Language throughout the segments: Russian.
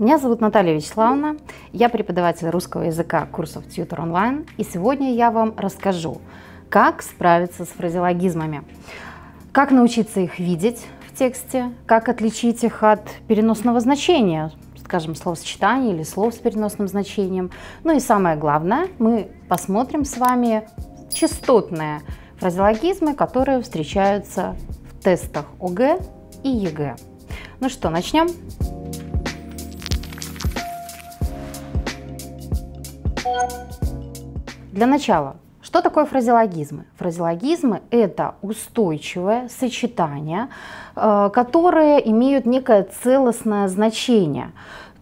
Меня зовут Наталья Вячеславовна, я преподаватель русского языка курсов Tutor Online, и сегодня я вам расскажу, как справиться с фразеологизмами, как научиться их видеть в тексте, как отличить их от переносного значения, скажем, словосочетаний или слов с переносным значением. Ну и самое главное, мы посмотрим с вами частотные фразеологизмы, которые встречаются в тестах ОГЭ и ЕГЭ. Ну что, начнем? Для начала, что такое фразеологизмы? Фразеологизмы – это устойчивое сочетание, э, которое имеют некое целостное значение.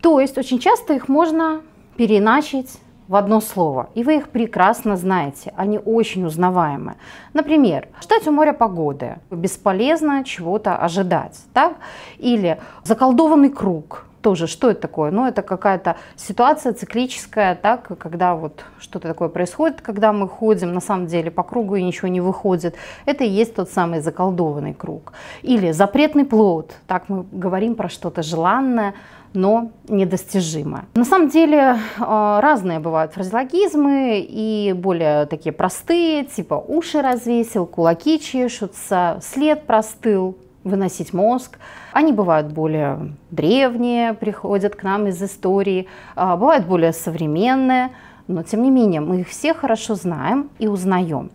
То есть очень часто их можно переначить в одно слово, и вы их прекрасно знаете, они очень узнаваемы. Например, ждать у моря погоды, бесполезно чего-то ожидать, так? или заколдованный круг, тоже, что это такое? Ну, это какая-то ситуация циклическая, так, когда вот что-то такое происходит, когда мы ходим на самом деле по кругу и ничего не выходит. Это и есть тот самый заколдованный круг. Или запретный плод, так мы говорим про что-то желанное, но недостижимое. На самом деле а, разные бывают фразеологизмы и более такие простые, типа уши развесил, кулаки чешутся, след простыл, выносить мозг. Они бывают более древние, приходят к нам из истории, а, бывают более современные, но тем не менее мы их все хорошо знаем и узнаем.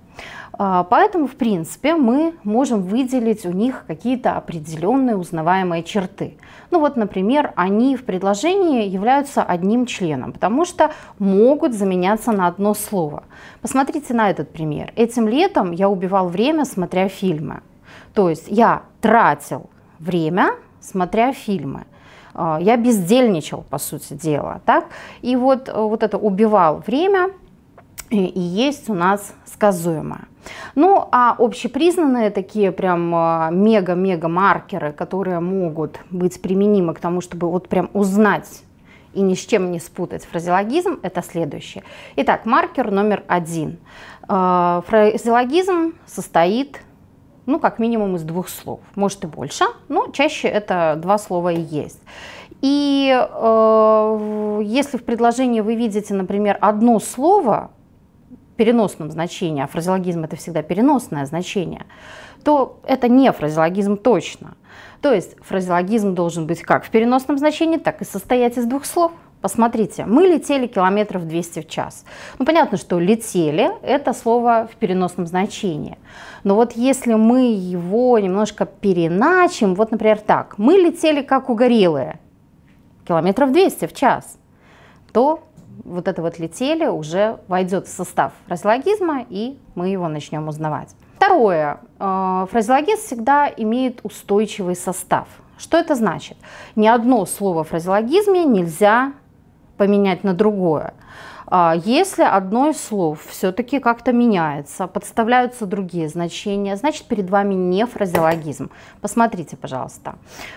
А, поэтому, в принципе, мы можем выделить у них какие-то определенные узнаваемые черты. Ну вот, например, они в предложении являются одним членом, потому что могут заменяться на одно слово. Посмотрите на этот пример. Этим летом я убивал время, смотря фильмы. То есть я тратил время, смотря фильмы. А, я бездельничал, по сути дела. Так? И вот, э, вот это убивал время и есть у нас сказуемое. Ну, а общепризнанные такие прям а, мега-мега маркеры, которые могут быть применимы к тому, чтобы вот прям узнать и ни с чем не спутать фразеологизм, это следующее. Итак, маркер номер один. А, фразеологизм состоит ну, как минимум из двух слов, может и больше, но чаще это два слова и есть. И э, если в предложении вы видите, например, одно слово в переносном значении, а фразеологизм это всегда переносное значение, то это не фразеологизм точно. То есть фразеологизм должен быть как в переносном значении, так и состоять из двух слов. Посмотрите, мы летели километров 200 в час. Ну, понятно, что летели – это слово в переносном значении. Но вот если мы его немножко переначим, вот, например, так. Мы летели как угорелые, километров 200 в час, то вот это вот летели уже войдет в состав фразеологизма, и мы его начнем узнавать. Второе. Э, Фразеологизм всегда имеет устойчивый состав. Что это значит? Ни одно слово в фразеологизме нельзя поменять на другое. А, если одно из слов все-таки как-то меняется, подставляются другие значения, значит перед вами не фразеологизм. Посмотрите, пожалуйста.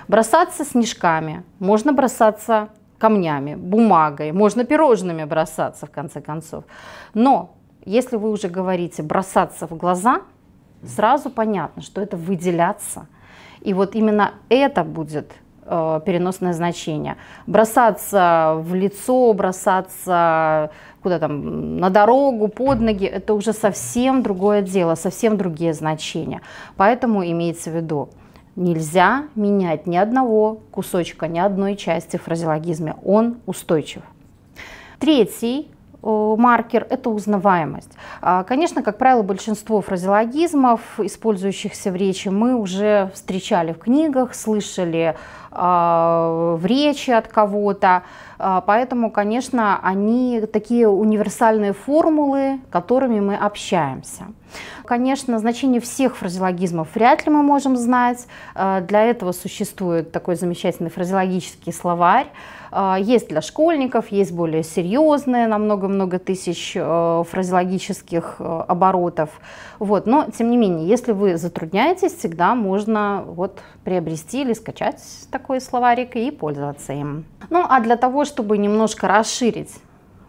Бросаться снежками, можно бросаться камнями, бумагой, можно пирожными бросаться в конце концов. Но если вы уже говорите бросаться в глаза, сразу понятно, что это выделяться. И вот именно это будет Э, переносное значение. Бросаться в лицо, бросаться куда там, на дорогу, под ноги, это уже совсем другое дело, совсем другие значения. Поэтому имеется в виду, нельзя менять ни одного кусочка, ни одной части в фразеологизме, он устойчив. Третий Э, маркер – это узнаваемость. А, конечно, как правило, большинство фразеологизмов, использующихся в речи, мы уже встречали в книгах, слышали а, в речи от кого-то. А, поэтому, конечно, они такие универсальные формулы, которыми мы общаемся. Конечно, значение всех фразеологизмов вряд ли мы можем знать. Э, для этого существует такой замечательный фразеологический словарь. Э, есть для школьников, есть более серьезные, на много-много тысяч э, фразеологических оборотов. Вот. Но, тем не менее, если вы затрудняетесь, всегда можно вот приобрести или скачать такой словарик и пользоваться им. Ну, а для того, чтобы немножко расширить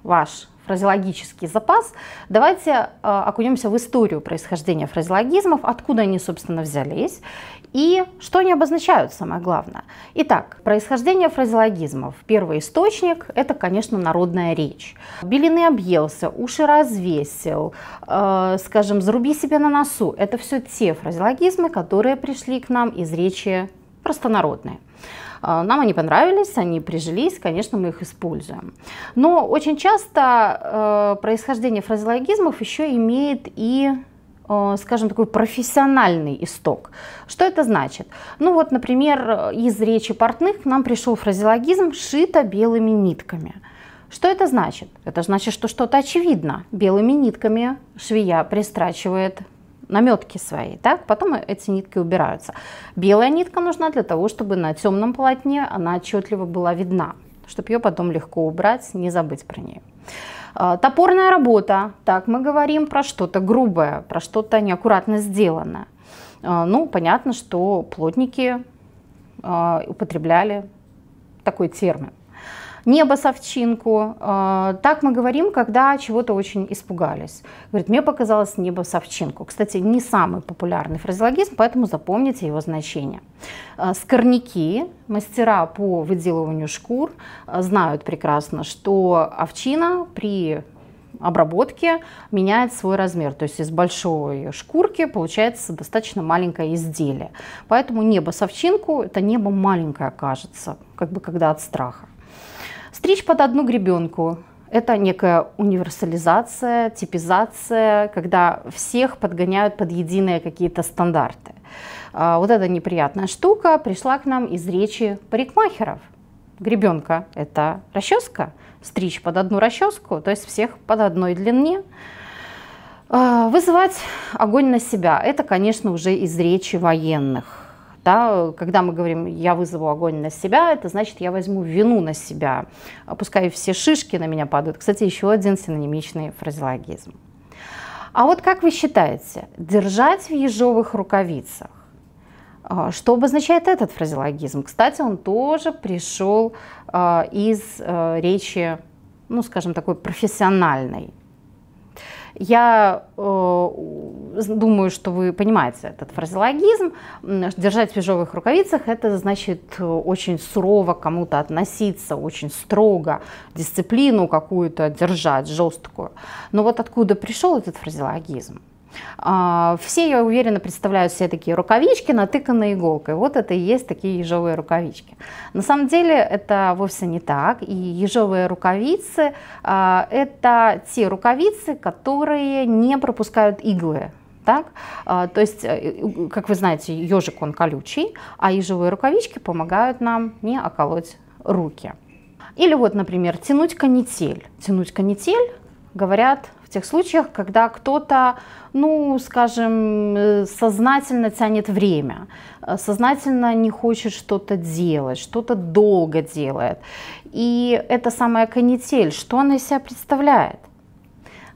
ваш фразеологический запас, давайте э, окунемся в историю происхождения фразеологизмов, откуда они, собственно, взялись и что они обозначают, самое главное. Итак, происхождение фразеологизмов. Первый источник – это, конечно, народная речь. Белины объелся, уши развесил, э, скажем, заруби себе на носу. Это все те фразеологизмы, которые пришли к нам из речи простонародной. А, нам они понравились, они прижились, конечно, мы их используем. Но очень часто э, происхождение фразеологизмов еще имеет и э, скажем, такой профессиональный исток. Что это значит? Ну вот, например, из речи портных к нам пришел фразеологизм «шито белыми нитками». Что это значит? Это значит, что что-то очевидно. Белыми нитками швея пристрачивает наметки свои, так, потом эти нитки убираются. Белая нитка нужна для того, чтобы на темном полотне она отчетливо была видна, чтобы ее потом легко убрать, не забыть про нее. А, топорная работа, так, мы говорим про что-то грубое, про что-то неаккуратно сделанное. А, ну, понятно, что плотники а, употребляли такой термин не босовчинку. А, так мы говорим, когда чего-то очень испугались. Говорит, мне показалось не босовчинку. Кстати, не самый популярный фразеологизм, поэтому запомните его значение. А, скорняки, мастера по выделыванию шкур, а, знают прекрасно, что овчина при обработке меняет свой размер. То есть из большой шкурки получается достаточно маленькое изделие. Поэтому небо совчинку, это небо маленькое кажется, как бы когда от страха. Стричь под одну гребенку – это некая универсализация, типизация, когда всех подгоняют под единые какие-то стандарты. А, вот эта неприятная штука пришла к нам из речи парикмахеров. Гребенка – это расческа, стричь под одну расческу, то есть всех под одной длине. А, вызывать огонь на себя – это, конечно, уже из речи военных да? Когда мы говорим «я вызову огонь на себя», это значит «я возьму вину на себя», пускай все шишки на меня падают. Кстати, еще один синонимичный фразеологизм. А вот как вы считаете, держать в ежовых рукавицах, э, что обозначает этот фразеологизм? Кстати, он тоже пришел э, из э, речи, ну, скажем, такой профессиональной. Я э, думаю, что вы понимаете этот фразеологизм. Держать в ежовых рукавицах – это значит э, очень сурово к кому-то относиться, очень строго, дисциплину какую-то держать жесткую. Но вот откуда пришел этот фразеологизм? А, все, я уверена, представляют себе такие рукавички, натыканные иголкой. Вот это и есть такие ежовые рукавички. На самом деле это вовсе не так. И ежовые рукавицы а, – это те рукавицы, которые не пропускают иглы так? А, то есть, э, как вы знаете, ежик он колючий, а ежовые рукавички помогают нам не околоть руки. Или вот, например, тянуть канитель. Тянуть канитель, говорят, в тех случаях, когда кто-то, ну, скажем, э, сознательно тянет время, э, сознательно не хочет что-то делать, что-то долго делает. И это самая канитель, что она из себя представляет?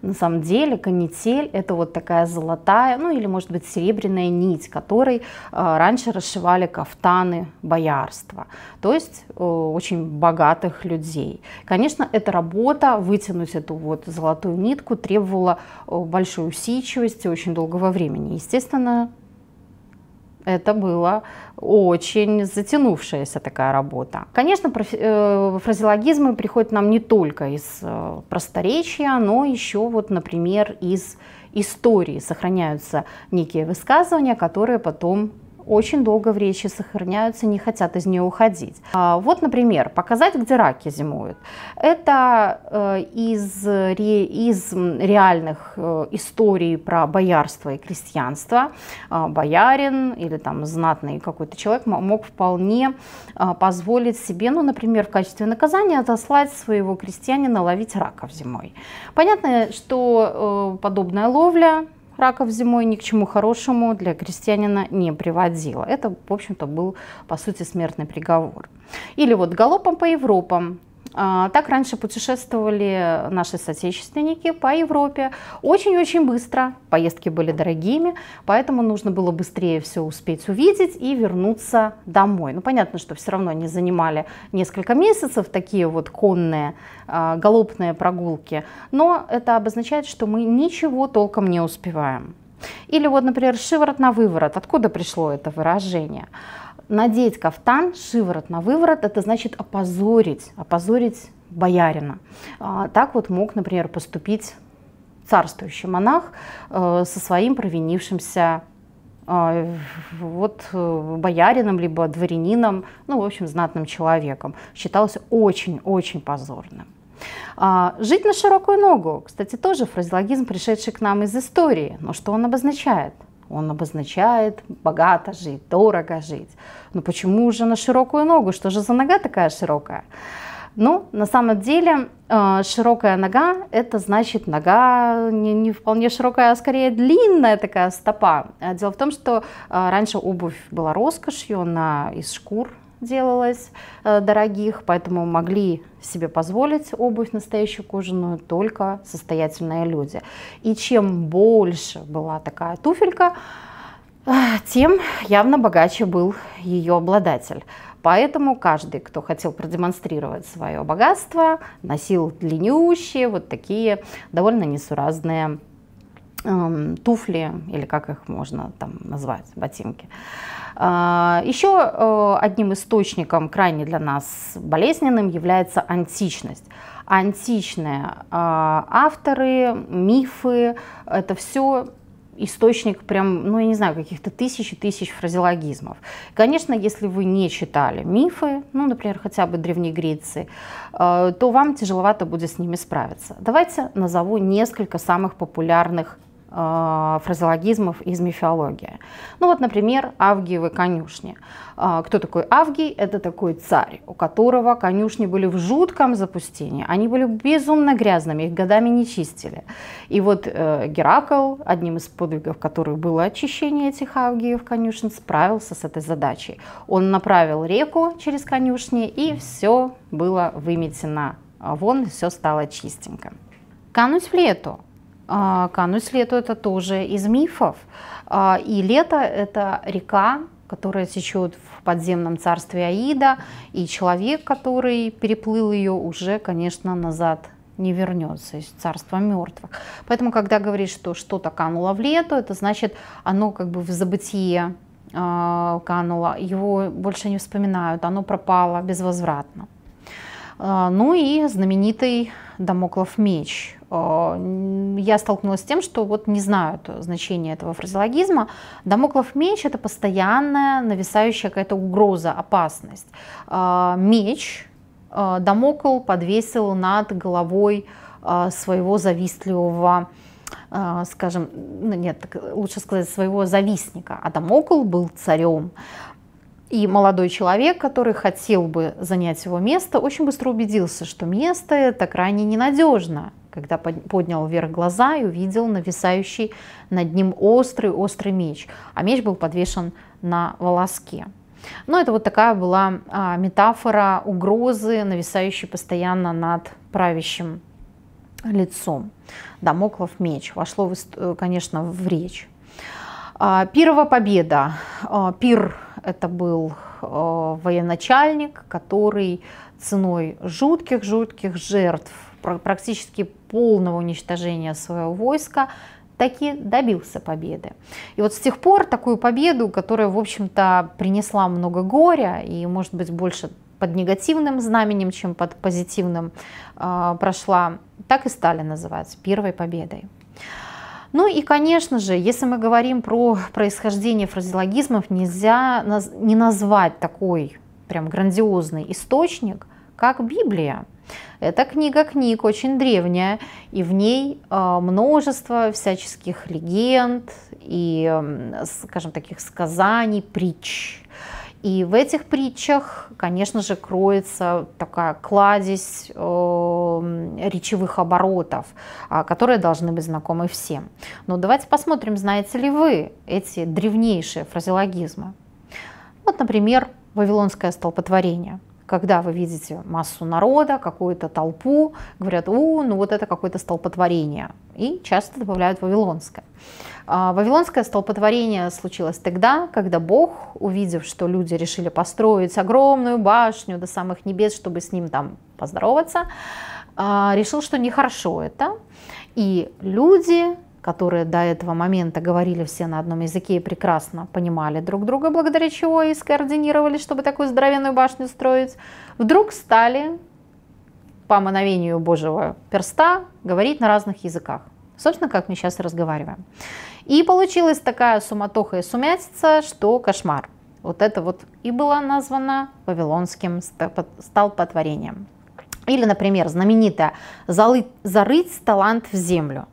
На самом деле канитель это вот такая золотая, ну или может быть серебряная нить, которой э, раньше расшивали кафтаны боярства, то есть э, очень богатых людей. Конечно, эта работа, вытянуть эту вот золотую нитку требовала э, большой усидчивости очень долгого времени. Естественно, это была очень затянувшаяся такая работа. Конечно, э, фразеологизмы приходят нам не только из э, просторечия, но еще вот, например, из истории сохраняются некие высказывания, которые потом очень долго в речи сохраняются, не хотят из нее уходить. А, вот, например, показать, где раки зимуют. Это э, из, из реальных э, историй про боярство и крестьянство. А, боярин или там знатный какой-то человек мог вполне а, позволить себе, ну, например, в качестве наказания отослать своего крестьянина ловить раков зимой. Понятно, что э, подобная ловля раков зимой ни к чему хорошему для крестьянина не приводило. Это, в общем-то, был, по сути, смертный приговор. Или вот галопом по Европам а, так раньше путешествовали наши соотечественники по Европе. Очень-очень быстро. Поездки были дорогими, поэтому нужно было быстрее все успеть увидеть и вернуться домой. Ну, понятно, что все равно они занимали несколько месяцев, такие вот конные, а, галопные прогулки. Но это обозначает, что мы ничего толком не успеваем. Или вот, например, шиворот на выворот. Откуда пришло это выражение? Надеть кафтан, шиворот на выворот, это значит опозорить, опозорить боярина. А, так вот мог, например, поступить царствующий монах э, со своим провинившимся э, вот э, боярином, либо дворянином, ну, в общем, знатным человеком. Считалось очень-очень позорным. А, жить на широкую ногу, кстати, тоже фразеологизм, пришедший к нам из истории. Но что он обозначает? Он обозначает богато жить, дорого жить. Но ну почему же на широкую ногу? Что же за нога такая широкая? Ну, на самом деле, э, широкая нога, это значит нога не, не вполне широкая, а скорее длинная такая стопа. Э, дело в том, что э, раньше обувь была роскошью, она из шкур, делалось э, дорогих, поэтому могли себе позволить обувь настоящую кожаную только состоятельные люди. И чем больше была такая туфелька, э, тем явно богаче был ее обладатель. Поэтому каждый, кто хотел продемонстрировать свое богатство, носил длиннющие вот такие довольно несуразные Эм, туфли, или как их можно там назвать, ботинки. А, Еще э, одним источником, крайне для нас болезненным, является античность. Античные а, авторы, мифы, это все источник прям, ну я не знаю, каких-то тысяч и тысяч фразеологизмов. Конечно, если вы не читали мифы, ну, например, хотя бы Древней Греции, э, то вам тяжеловато будет с ними справиться. Давайте назову несколько самых популярных Э, фразеологизмов из мифологии. Ну вот, например, Авгиевы конюшни. Э, кто такой Авгий? Это такой царь, у которого конюшни были в жутком запустении. Они были безумно грязными, их годами не чистили. И вот э, Геракл, одним из подвигов которых было очищение этих Авгиев конюшен, справился с этой задачей. Он направил реку через конюшни, и все было выметено вон, все стало чистенько. Кануть в лету а, Кануть лету это тоже из мифов. А, и лето это река, которая течет в подземном царстве Аида, и человек, который переплыл ее, уже, конечно, назад не вернется из царства мертвых. Поэтому, когда говорит, что что-то кануло в лето, это значит, оно как бы в забытие а, кануло, его больше не вспоминают, оно пропало безвозвратно. ну и знаменитый Дамоклов меч, Э, я столкнулась с тем, что вот не знают значение этого фразеологизма. Дамоклов меч – это постоянная нависающая какая-то угроза, опасность. Э, меч э, Дамокл подвесил над головой своего завистливого скажем, ну нет, лучше сказать, своего завистника. А Дамокл был царем. И молодой человек, который хотел бы занять его место, очень быстро убедился, что место это крайне ненадежно когда поднял вверх глаза и увидел нависающий над ним острый-острый меч, а меч был подвешен на волоске. Но ну, это вот такая была а, метафора угрозы, нависающей постоянно над правящим лицом. Дамоклов меч вошло, э, конечно, в речь. А, Пирова победа. А, пир – это был э, военачальник, который ценой жутких-жутких жертв практически полного уничтожения своего войска, таки добился победы. И вот с тех пор такую победу, которая, в общем-то, принесла много горя и, может быть, больше под негативным знаменем, чем под позитивным, э, прошла, так и стали называть первой победой. Ну и, конечно же, если мы говорим про происхождение фразеологизмов, нельзя не назвать такой прям грандиозный источник, как Библия. это книга книг очень древняя, и в ней э, множество всяческих легенд и, скажем, таких сказаний, притч. И в этих притчах, конечно же, кроется такая кладезь э, речевых оборотов, а, которые должны быть знакомы всем. Но давайте посмотрим, знаете ли вы эти древнейшие фразеологизмы. Вот, например, «Вавилонское столпотворение» когда вы видите массу народа, какую-то толпу, говорят, о, ну вот это какое-то столпотворение, и часто добавляют вавилонское. А, вавилонское столпотворение случилось тогда, когда Бог, увидев, что люди решили построить огромную башню до самых небес, чтобы с ним там поздороваться, а, решил, что нехорошо это, и люди которые до этого момента говорили все на одном языке и прекрасно понимали друг друга, благодаря чего и скоординировали, чтобы такую здоровенную башню строить, вдруг стали по мановению Божьего перста говорить на разных языках. Собственно, как мы сейчас и разговариваем. И получилась такая суматоха и сумятица, что кошмар. Вот это вот и была названа вавилонским столпотворением. Или, например, знаменитое «зарыть талант в землю».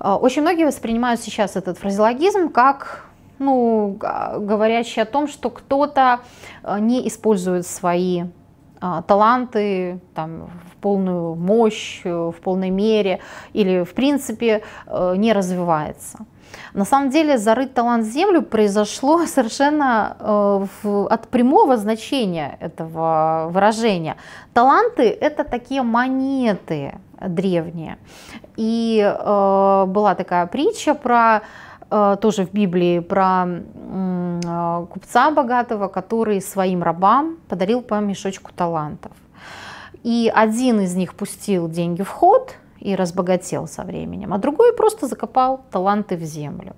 А, очень многие воспринимают сейчас этот фразеологизм как ну, а, говорящий о том, что кто-то а, не использует свои таланты там, в полную мощь, э, в полной мере или в принципе э, не развивается. На самом деле зарыть талант в землю произошло совершенно э, в, от прямого значения этого выражения. Таланты это такие монеты древние. И э, была такая притча про э, тоже в Библии про э, купца богатого, который своим рабам подарил по мешочку талантов. И один из них пустил деньги в ход, и разбогател со временем, а другой просто закопал таланты в землю.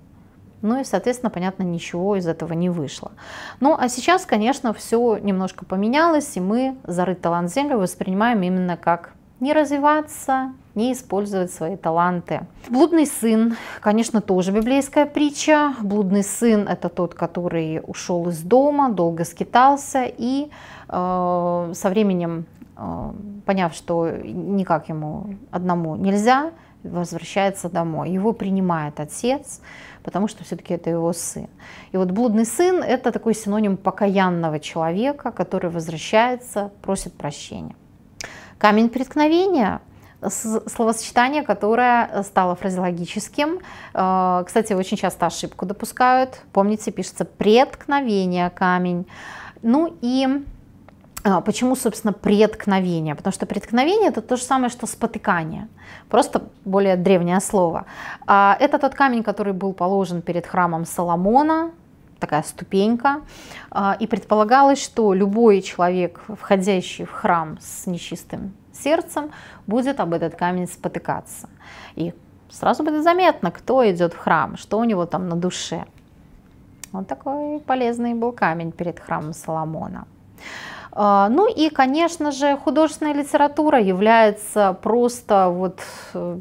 Ну и, соответственно, понятно, ничего из этого не вышло. Ну а сейчас, конечно, все немножко поменялось, и мы зарыт талант в землю воспринимаем именно как не развиваться, не использовать свои таланты. Блудный сын, конечно, тоже библейская притча. Блудный сын – это тот, который ушел из дома, долго скитался и э, со временем Э, поняв, что никак ему одному нельзя, возвращается домой. Его принимает отец, потому что все-таки это его сын. И вот блудный сын – это такой синоним покаянного человека, который возвращается, просит прощения. Камень преткновения словосочетание, которое стало фразеологическим. Э, кстати, очень часто ошибку допускают. Помните, пишется преткновение камень. Ну и а, почему, собственно, преткновение? Потому что преткновение – это то же самое, что спотыкание, просто более древнее слово. А, это тот камень, который был положен перед храмом Соломона, такая ступенька, а, и предполагалось, что любой человек, входящий в храм с нечистым сердцем, будет об этот камень спотыкаться. И сразу будет заметно, кто идет в храм, что у него там на душе. Вот такой полезный был камень перед храмом Соломона. А, ну и, конечно же, художественная литература является просто вот э,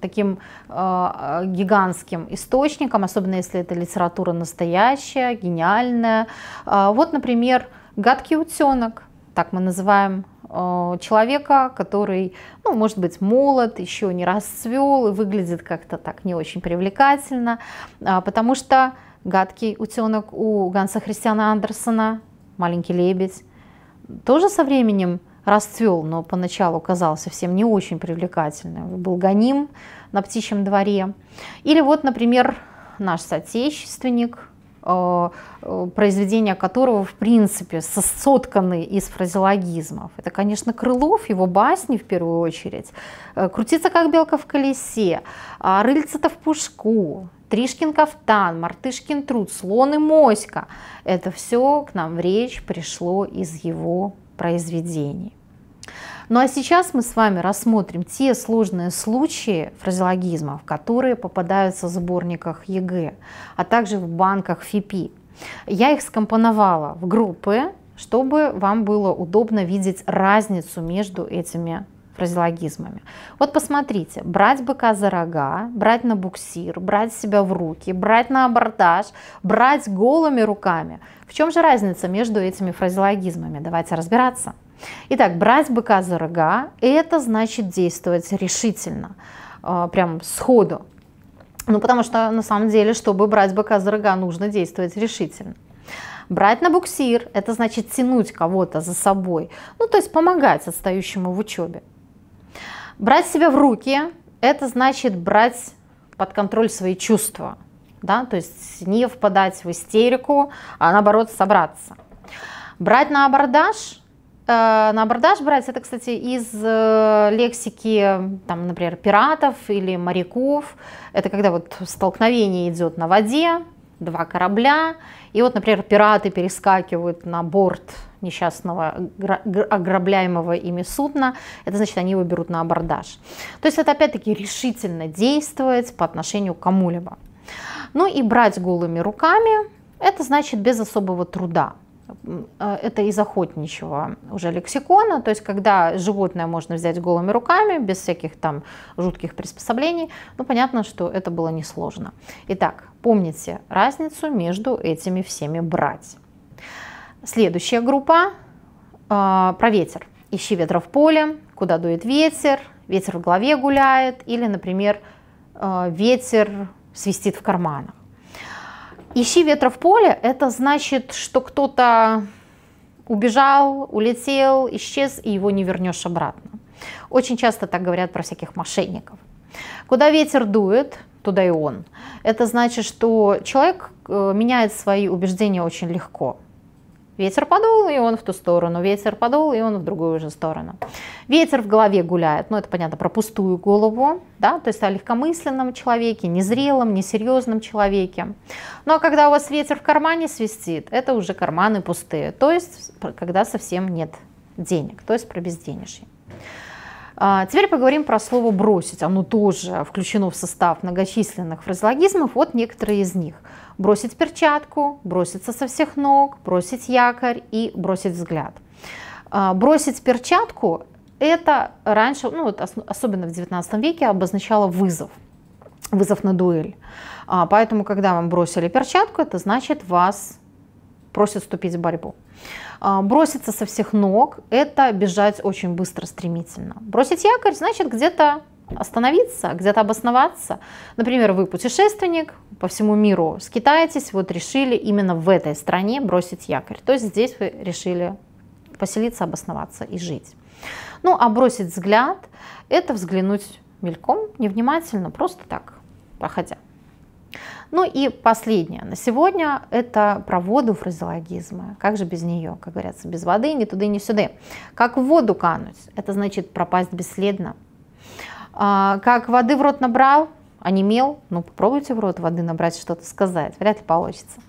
таким а, гигантским источником, особенно если это литература настоящая, гениальная. А, вот, например, «Гадкий утенок», так мы называем э, человека, который, ну, может быть, молод, еще не расцвел и выглядит как-то так не очень привлекательно, потому что гадкий утенок у Ганса Христиана Андерсона, маленький лебедь, тоже со временем расцвел, но поначалу казался всем не очень привлекательным, был гоним на птичьем дворе. Или вот, например, наш соотечественник, э, э, произведения которого, в принципе, сотканы из фразеологизмов. Это, конечно, Крылов, его басни в первую очередь. Э, «Крутится, как белка в колесе», «Рыльца-то в пушку», Тришкин кафтан, мартышкин труд, слон и моська. Это все к нам в речь пришло из его произведений. Ну а сейчас мы с вами рассмотрим те сложные случаи фразеологизмов, которые попадаются в сборниках ЕГЭ, а также в банках ФИПИ. Я их скомпоновала в группы, чтобы вам было удобно видеть разницу между этими фразеологизмами. Вот посмотрите, брать быка за рога, брать на буксир, брать себя в руки, брать на абордаж, брать голыми руками. В чем же разница между этими фразеологизмами? Давайте разбираться. Итак, брать быка за рога – это значит действовать решительно, а, прям сходу. Ну, потому что, на самом деле, чтобы брать быка за рога, нужно действовать решительно. Брать на буксир – это значит тянуть кого-то за собой, ну, то есть помогать отстающему в учебе. Брать себя в руки – это значит брать под контроль свои чувства, да, то есть не впадать в истерику, а наоборот собраться. Брать на абордаж э, на абордаж брать, это, кстати, из э, лексики, там, например, пиратов или моряков. Это когда вот столкновение идет на воде, два корабля. И вот, например, пираты перескакивают на борт несчастного ограбляемого ими судна, это значит, они его берут на абордаж. То есть это опять-таки решительно действовать по отношению к кому-либо. Ну и брать голыми руками, это значит без особого труда. Э, это из охотничьего уже лексикона, то есть когда животное можно взять голыми руками, без всяких там жутких приспособлений, ну понятно, что это было несложно. Итак, помните разницу между этими всеми брать. Следующая группа э, про ветер. Ищи ветра в поле, куда дует ветер, ветер в голове гуляет, или, например, э, ветер свистит в карманах. Ищи ветра в поле, это значит, что кто-то убежал, улетел, исчез, и его не вернешь обратно. Очень часто так говорят про всяких мошенников. Куда ветер дует, туда и он. Это значит, что человек э, меняет свои убеждения очень легко. Ветер подул, и он в ту сторону, ветер подул, и он в другую же сторону. Ветер в голове гуляет, ну это понятно, про пустую голову, да, то есть о легкомысленном человеке, незрелом, несерьезном человеке. Ну а когда у вас ветер в кармане свистит, это уже карманы пустые, то есть когда совсем нет денег, то есть про безденежье. А, теперь поговорим про слово «бросить». Оно тоже включено в состав многочисленных фразеологизмов, вот некоторые из них – бросить перчатку, броситься со всех ног, бросить якорь и бросить взгляд. А, бросить перчатку это раньше, ну, вот особенно в 19 веке, обозначало вызов, вызов на дуэль. А, поэтому, когда вам бросили перчатку, это значит вас просят вступить в борьбу. А, броситься со всех ног – это бежать очень быстро, стремительно. Бросить якорь – значит где-то остановиться, где-то обосноваться. Например, вы путешественник по всему миру, скитаетесь, вот решили именно в этой стране бросить якорь. То есть здесь вы решили поселиться, обосноваться и жить. Ну, а бросить взгляд – это взглянуть мельком, невнимательно, просто так, проходя. Ну и последнее на сегодня – это про воду фразеологизма. Как же без нее, как говорится, без воды ни туда, ни сюда. Как в воду кануть – это значит пропасть бесследно, а, как воды в рот набрал, онемел, ну попробуйте в рот воды набрать, что-то сказать, вряд ли получится.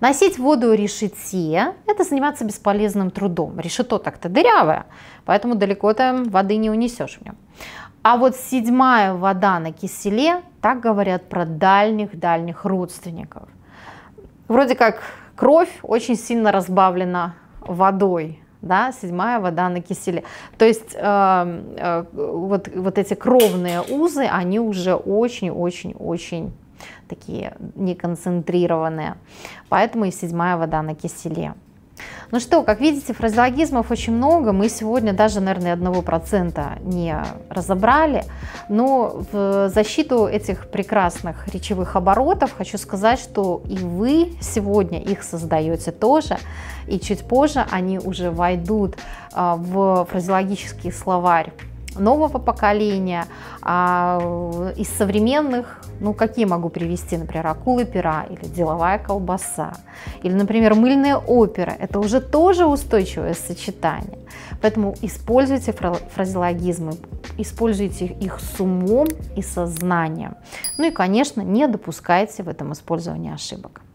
Носить воду решете, это заниматься бесполезным трудом. Решето так-то дырявое, поэтому далеко там воды не унесешь в нем. А вот седьмая вода на киселе, так говорят про дальних-дальних родственников. Вроде как кровь очень сильно разбавлена водой, да, седьмая вода на киселе. То есть э, э, вот, вот эти кровные узы, они уже очень-очень-очень такие неконцентрированные. Поэтому и седьмая вода на киселе. Ну что, как видите, фразеологизмов очень много. Мы сегодня даже, наверное, одного процента не разобрали. Но в защиту этих прекрасных речевых оборотов хочу сказать, что и вы сегодня их создаете тоже. И чуть позже они уже войдут а, в фразеологический словарь нового поколения, а э, из современных, ну какие могу привести, например, акулы пера или деловая колбаса, или, например, мыльная опера, это уже тоже устойчивое сочетание. Поэтому используйте фразеологизмы, используйте их с умом и сознанием. Ну и, конечно, не допускайте в этом использовании ошибок.